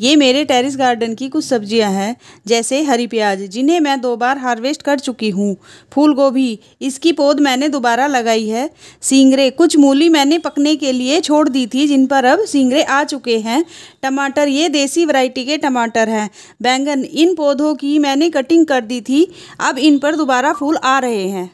ये मेरे terrace garden की कुछ सब्जियां हैं जैसे हरी प्याज जिन्हें मैं दो बार हार्वेस्ट कर चुकी हूँ फूल गोभी इसकी पौध मैंने दोबारा लगाई है सींगरे कुछ मूली मैंने पकने के लिए छोड़ दी थी जिन पर अब सींगरे आ चुके हैं टमाटर ये देसी वैरायटी के टमाटर हैं बैंगन इन पौधों की मैंने कटिंग कर दी थी अब इन पर दोबारा फूल आ रहे हैं